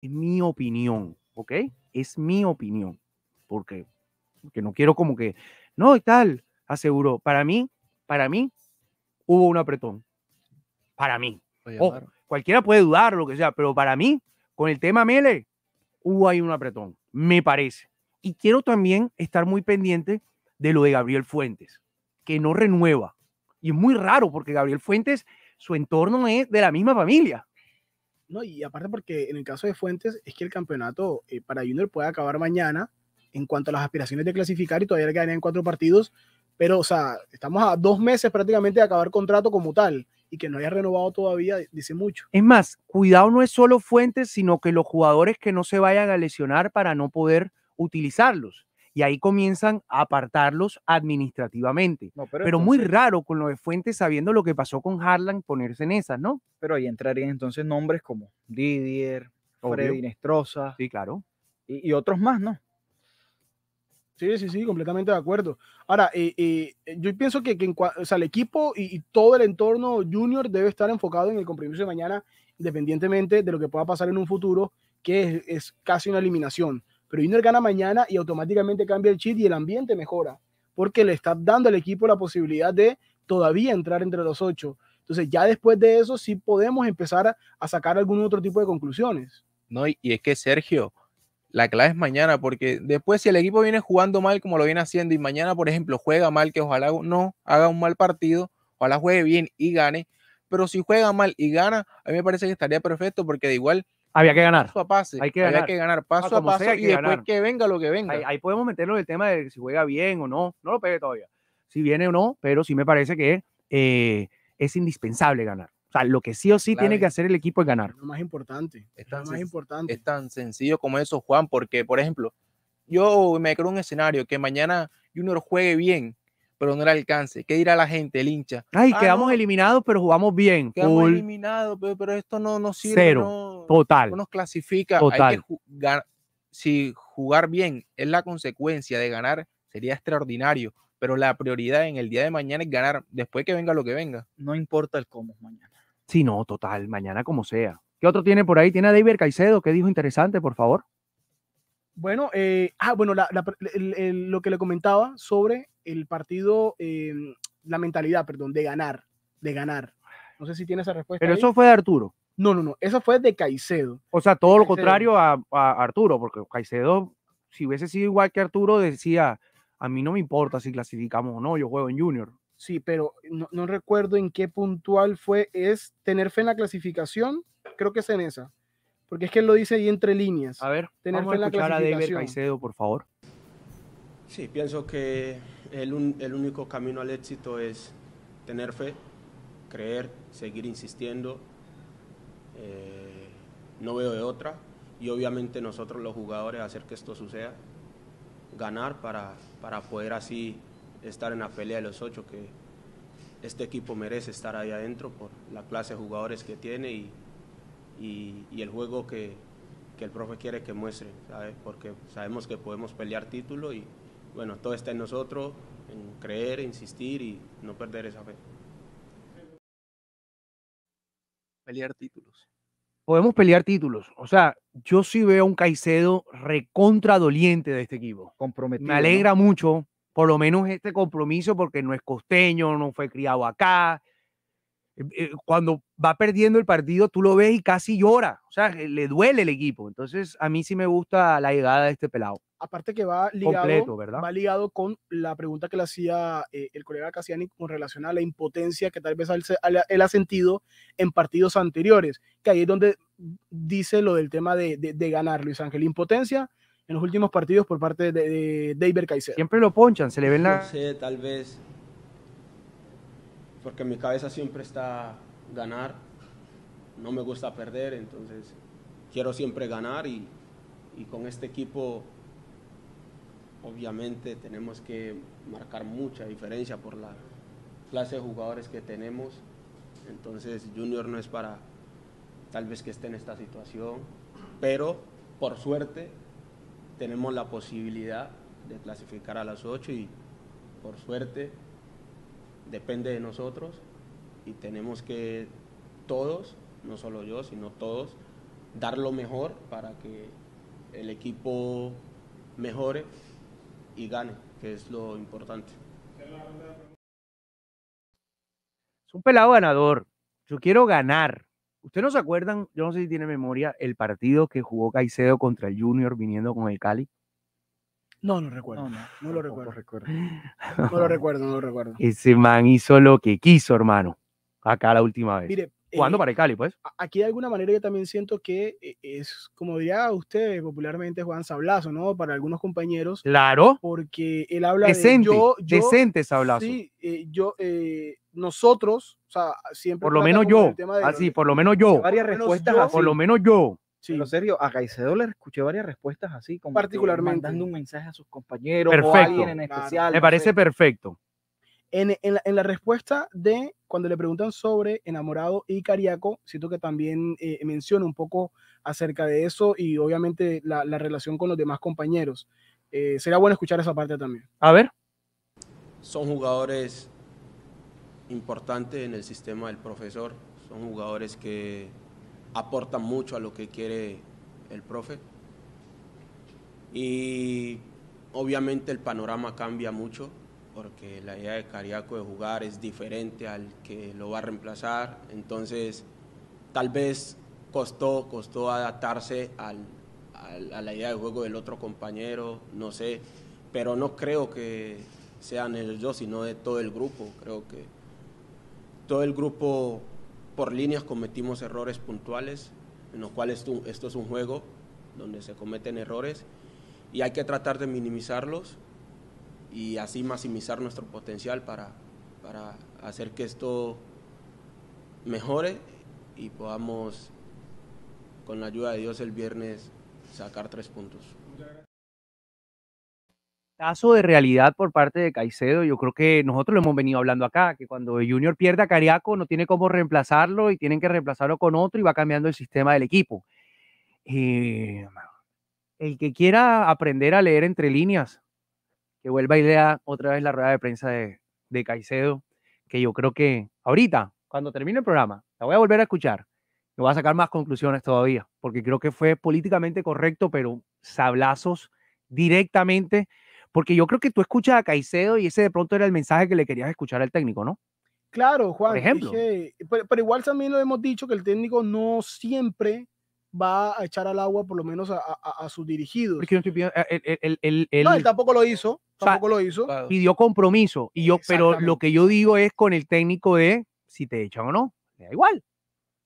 es mi opinión, ¿ok? Es mi opinión, porque, porque no quiero como que, no, y tal, aseguró. Para mí, para mí, hubo un apretón. Para mí. Oh, cualquiera puede dudar, lo que sea, pero para mí, con el tema Mele, hubo ahí un apretón, me parece. Y quiero también estar muy pendiente de lo de Gabriel Fuentes, que no renueva. Y es muy raro porque Gabriel Fuentes, su entorno es de la misma familia. No, y aparte porque en el caso de Fuentes es que el campeonato eh, para Junior puede acabar mañana en cuanto a las aspiraciones de clasificar y todavía le quedan cuatro partidos, pero o sea, estamos a dos meses prácticamente de acabar contrato como tal y que no haya renovado todavía dice mucho. Es más, cuidado no es solo Fuentes, sino que los jugadores que no se vayan a lesionar para no poder utilizarlos y ahí comienzan a apartarlos administrativamente. pero, muy raro con lo de Fuentes sabiendo lo que pasó con Harlan ponerse en esa, ¿no? Pero ahí entrarían entonces nombres como Didier, Freddy Nestroza. Sí, claro. Y, otros más, ¿no? Sí, sí, sí, completamente de acuerdo. Ahora, eh, eh, yo pienso que, el equipo y, todo el entorno junior debe estar enfocado en el compromiso de mañana, independientemente de lo que pueda pasar en un futuro, que es casi una eliminación pero no gana mañana y automáticamente cambia el chip y el ambiente mejora, porque le está dando al equipo la posibilidad de todavía entrar entre los ocho. Entonces ya después de eso sí podemos empezar a, sacar algún otro tipo de conclusiones. No, y, es que Sergio, la clave es mañana, porque después si el equipo viene jugando mal como lo viene haciendo y mañana, por ejemplo, juega mal, que ojalá no haga un mal partido, ojalá juegue bien y gane, pero si juega mal y gana, a mí me parece que estaría perfecto porque de igual había que ganar. Paso a pase. Hay que ganar. que ganar paso ah, a paso y después que venga lo que venga. Ahí, podemos meternos en el tema de si juega bien o no. No lo pegue todavía. Si viene o no, pero sí me parece que eh, es indispensable ganar. O sea, lo que sí o sí tiene que hacer el equipo es ganar. Lo más importante. Es tan, más importante. Es tan sencillo como eso, Juan, porque, por ejemplo, yo me creo un escenario que mañana Junior juegue bien, pero no le alcance. ¿Qué dirá la gente, el hincha? Ay, ah, quedamos eliminados, pero jugamos bien. Quedamos eliminados, pero, esto no, no sirve. Cero. No, Total. nos clasifica. Hay que si jugar bien es la consecuencia de ganar, sería extraordinario. Pero la prioridad en el día de mañana es ganar, después que venga lo que venga. No importa el cómo mañana. Sí, no, total, mañana como sea. ¿Qué otro tiene por ahí? ¿Tiene a David Caicedo? ¿Qué dijo interesante, por favor? Bueno, eh, ah, bueno, lo que le comentaba sobre el partido, em, la mentalidad, perdón, de ganar, de ganar. No sé si tiene esa respuesta. Pero eso fue de Arturo. No, no, no, esa fue de Caicedo. O sea, todo lo contrario a, Arturo, porque Caicedo, si hubiese sido igual que Arturo, decía, a mí no me importa si clasificamos o no, yo juego en junior. Sí, pero no, recuerdo en qué puntual fue, es tener fe en la clasificación, creo que es en esa, porque es que él lo dice ahí entre líneas. A ver, tener escuchar la clasificación. a David Caicedo, por favor. Sí, pienso que el, el único camino al éxito es tener fe, creer, seguir insistiendo eh, no veo de otra y obviamente nosotros los jugadores hacer que esto suceda, ganar para, para poder así estar en la pelea de los ocho que este equipo merece estar ahí adentro por la clase de jugadores que tiene y, el juego que, el profe quiere que muestre, porque sabemos que podemos pelear título y bueno, todo está en nosotros, en creer, insistir y no perder esa fe títulos. Podemos pelear títulos. O sea, yo sí veo un Caicedo recontra doliente de este equipo. Comprometido. Me alegra mucho, por lo menos este compromiso, porque no es costeño, no fue criado acá, eh, eh, cuando va perdiendo el partido, tú lo ves y casi llora. O sea, eh, le duele el equipo. Entonces, a mí sí me gusta la llegada de este pelado. Aparte que va ligado, ¿verdad? Va ligado con la pregunta que le hacía el colega Cassiani con relación a la impotencia que tal vez él, ha sentido en partidos anteriores, que ahí es donde dice lo del tema de, ganar, Luis Ángel. Impotencia en los últimos partidos por parte de, de David Caicedo. Siempre lo ponchan, se le ven la... No sé, tal vez porque mi cabeza siempre está ganar, no me gusta perder, entonces quiero siempre ganar y, con este equipo obviamente tenemos que marcar mucha diferencia por la clase de jugadores que tenemos, entonces Junior no es para tal vez que esté en esta situación, pero por suerte tenemos la posibilidad de clasificar a las 8 y por suerte depende de nosotros y tenemos que todos, no solo yo, sino todos, dar lo mejor para que el equipo mejore y gane, que es lo importante. Es un pelado ganador. Yo quiero ganar. Ustedes no se acuerdan, yo no sé si tiene memoria, el partido que jugó Caicedo contra el Junior viniendo con el Cali. No, no recuerdo. No, lo recuerdo. No lo recuerdo, no lo recuerdo. Ese man hizo lo que quiso, hermano. Acá la última vez. Mire, ¿Cuándo eh, para el Cali, pues? Aquí de alguna manera yo también siento que eh, es, como diría usted popularmente, Juan Sablazo, ¿no? Para algunos compañeros. Claro. Porque él habla decente, de yo, decente Sablazo. Sí, eh, yo, nosotros, o sea, siempre. Por lo menos yo. Así, por lo menos yo. Varias respuestas Por lo menos yo. Sí. lo serio, a Caicedo le escuché varias respuestas así, como particularmente dando un mensaje a sus compañeros o a alguien en especial. Me parece perfecto. En, la, respuesta de cuando le preguntan sobre Enamorado y Cariaco, siento que también eh, menciona un poco acerca de eso y obviamente la, relación con los demás compañeros. Eh, será bueno escuchar esa parte también. A ver. Son jugadores importantes en el sistema del profesor, son jugadores que aporta mucho a lo que quiere el profe. Y obviamente el panorama cambia mucho porque la idea de Cariaco de jugar es diferente al que lo va a reemplazar. Entonces, tal vez costó, costó adaptarse a la idea de juego del otro compañero, no sé, pero no creo que sean yo sino de todo el grupo. Creo que todo el grupo por líneas cometimos errores puntuales, en lo cuales esto es un juego donde se cometen errores y hay que tratar de minimizarlos y así maximizar nuestro potencial para, para hacer que esto mejore y podamos, con la ayuda de Dios, el viernes sacar tres puntos caso de realidad por parte de Caicedo. Yo creo que nosotros lo hemos venido hablando acá, que cuando Junior pierde a Cariaco no tiene cómo reemplazarlo y tienen que reemplazarlo con otro y va cambiando el sistema del equipo. Eh, el que quiera aprender a leer entre líneas, que vuelva y lea otra vez la rueda de prensa de, de Caicedo, que yo creo que ahorita, cuando termine el programa, la voy a volver a escuchar. Me voy a sacar más conclusiones todavía, porque creo que fue políticamente correcto, pero sablazos directamente porque yo creo que tú escuchas a Caicedo y ese de pronto era el mensaje que le querías escuchar al técnico, ¿no? Claro, Juan. Por ejemplo. pero, igual también lo hemos dicho que el técnico no siempre va a echar al agua, por lo menos a, a, a sus dirigidos. Porque no estoy eh, eh, él, no, tampoco lo hizo. Tampoco lo hizo. Pidió compromiso. Y yo, pero lo que yo digo es con el técnico de si te echan o no. da igual.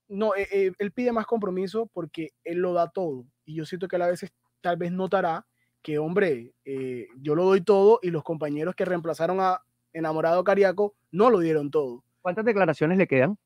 No, eh, él pide más compromiso porque él lo da todo. Y yo siento que a a veces tal vez notará que hombre, eh, yo lo doy todo y los compañeros que reemplazaron a enamorado Cariaco no lo dieron todo. ¿Cuántas declaraciones le quedan?